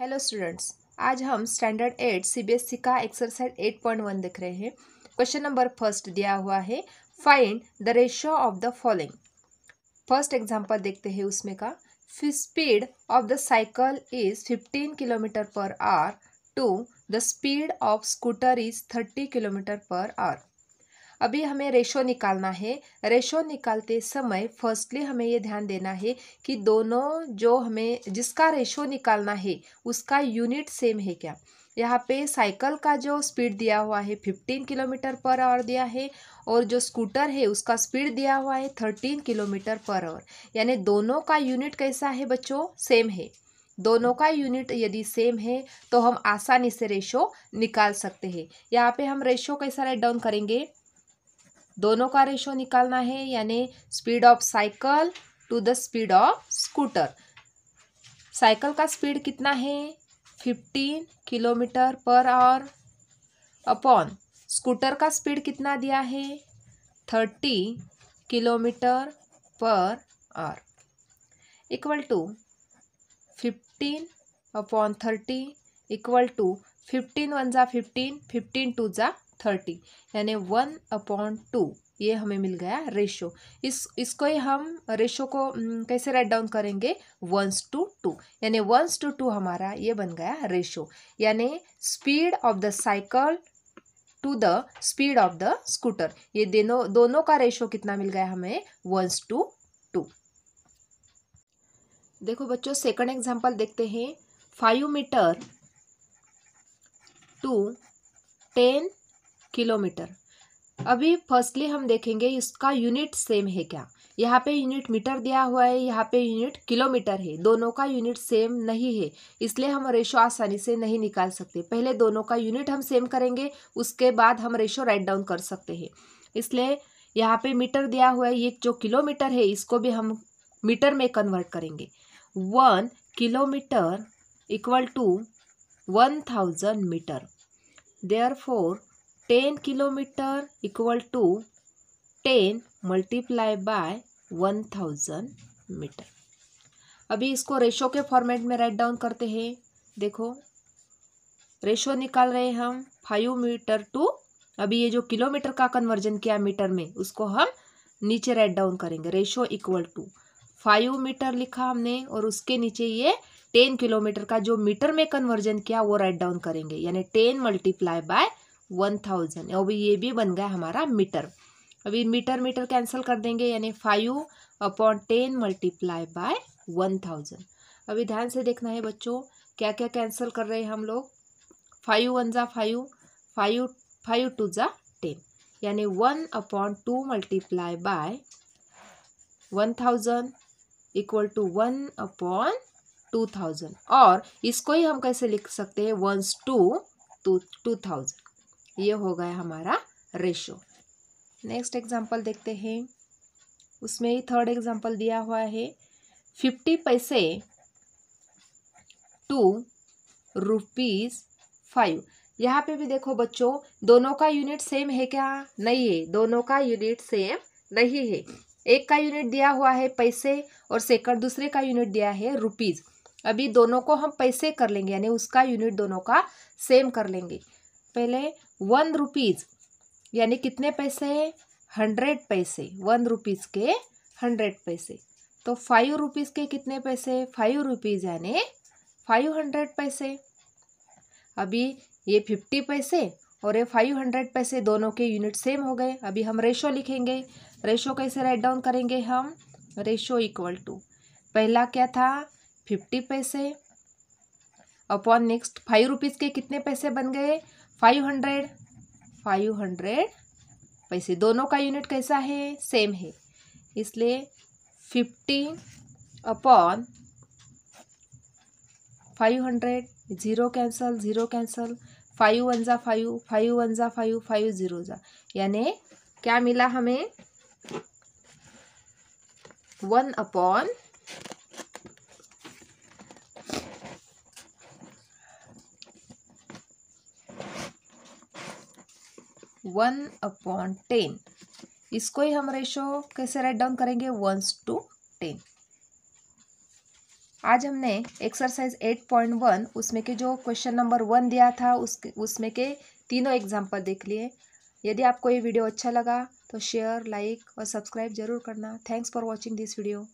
hello students आज हम standard eight CBSE का एक्सरसाइज एट पॉइंट वन देख रहे हैं क्वेश्चन नंबर फर्स्ट दिया हुआ है find the ratio of the following first example देखते हैं उसमें का speed of the cycle is fifteen kilometre per hour to the speed of scooter is thirty kilometre per hour अभी हमें रेशो निकालना है रेशो निकालते समय फर्स्टली हमें ये ध्यान देना है कि दोनों जो हमें जिसका रेशो निकालना है उसका यूनिट सेम है क्या यहाँ पे साइकिल का जो स्पीड दिया हुआ है फिफ्टीन किलोमीटर पर आवर दिया है और जो स्कूटर है उसका स्पीड दिया हुआ है थर्टीन किलोमीटर पर आवर यानी दोनों का यूनिट कैसा है बच्चों सेम है दोनों का यूनिट यदि सेम है तो हम आसानी से रेशो निकाल सकते हैं यहाँ पे हम रेशो कैसा राइट डाउन करेंगे दोनों का रेशो निकालना है यानी speed of cycle to the speed of scooter साइकिल का स्पीड कितना है fifteen kilometre per hour upon scooter का स्पीड कितना दिया है thirty kilometre per hour equal to fifteen upon thirty equal to fifteen one ज़ा फिफ्टीन फिफ्टीन टू ज़ा थर्टी यानी वन अपॉन टू ये हमें मिल गया रेशो इस इसको ही हम रेशो को कैसे राइट डाउन करेंगे वंस टू टू यानी वंस टू टू हमारा ये बन गया रेशो यानी speed of the cycle to the speed of the scooter ये दोनों दोनों का रेशो कितना मिल गया हमें वंस टू टू देखो बच्चों सेकंड एग्जांपल देखते हैं five metre to ten kilometre अभी फर्स्टली हम देखेंगे इसका यूनिट सेम है क्या यहाँ पे यूनिट मीटर दिया हुआ है यहाँ पे यूनिट किलोमीटर है दोनों का यूनिट सेम नहीं है इसलिए हम रेशो आसानी से नहीं निकाल सकते पहले दोनों का यूनिट हम सेम करेंगे उसके बाद हम रेशो राइट डाउन कर सकते हैं इसलिए यहाँ पे मीटर दिया हुआ है ये जो किलोमीटर है इसको भी हम मीटर में कन्वर्ट करेंगे one kilometre equal to one thousand metre therefore 10 kilometer equal to 10 multiply by 1000 metre अभी इसको रेशो के फॉर्मेट में राइट डाउन करते हैं देखो रेशो निकाल रहे हैं हम फाइव मीटर टू अभी ये जो किलोमीटर का कन्वर्जन किया मीटर में उसको हम नीचे राइट डाउन करेंगे ratio equal to five metre लिखा हमने और उसके नीचे ये टेन किलोमीटर का जो मीटर में कन्वर्जन किया वो राइट डाउन करेंगे यानी ten multiply by one thousand अभी ये भी बन गया हमारा मीटर अभी मीटर मीटर कैंसिल कर देंगे यानी five upon ten multiply by one thousand अभी ध्यान से देखना है बच्चों क्या क्या कैंसिल कर रहे हैं हम लोग फाइव वन ज़ा फाइव फाइव फाइव टू ज़ा टेन यानी one upon two multiply by one thousand equal to one upon two thousand और इसको ही हम कैसे लिख सकते हैं once to two two thousand ये हो गया हमारा रेशो नेक्स्ट एग्जाम्पल देखते हैं उसमें ही थर्ड एग्जाम्पल दिया हुआ है फिफ्टी पैसे टू रुपीज़ फाइव यहाँ पे भी देखो बच्चों दोनों का यूनिट सेम है क्या नहीं है दोनों का यूनिट सेम नहीं है एक का यूनिट दिया हुआ है पैसे और सेकंड दूसरे का यूनिट दिया है रुपीज़ अभी दोनों को हम पैसे कर लेंगे यानी उसका यूनिट दोनों का सेम कर लेंगे पहले वन रुपीज़ यानी कितने पैसे हैं हंड्रेड पैसे वन रुपीज़ के हंड्रेड पैसे तो फाइव रुपीज़ के कितने पैसे फाइव रुपीज़ यानी फाइव हंड्रेड पैसे अभी ये फिफ्टी पैसे और ये फाइव हंड्रेड पैसे दोनों के यूनिट सेम हो गए अभी हम रेशो लिखेंगे रेशो कैसे राइट डाउन करेंगे हम रेशो इक्वल टू पहला क्या था फिफ्टी पैसे अपॉन नेक्स्ट फाइव रुपीज़ के कितने पैसे बन गए फाइव हंड्रेड फाइव हंड्रेड पैसे दोनों का यूनिट कैसा है सेम है इसलिए fifty upon five hundred zero cancel zero cancel five one ज़ा फाइव फाइव वन ज़ा फाइव फाइव ज़ीरो ज़ा यानी क्या मिला हमें one upon one upon ten इसको ही हम रेशो कैसे राइट डाउन करेंगे वंस टू टेन आज हमने एक्सरसाइज एट पॉइंट वन उसमें के जो क्वेश्चन नंबर वन दिया था उसके उसमें के तीनों एग्जाम्पल देख लिए यदि आपको ये वीडियो अच्छा लगा तो शेयर लाइक और सब्सक्राइब जरूर करना thanks for watching this video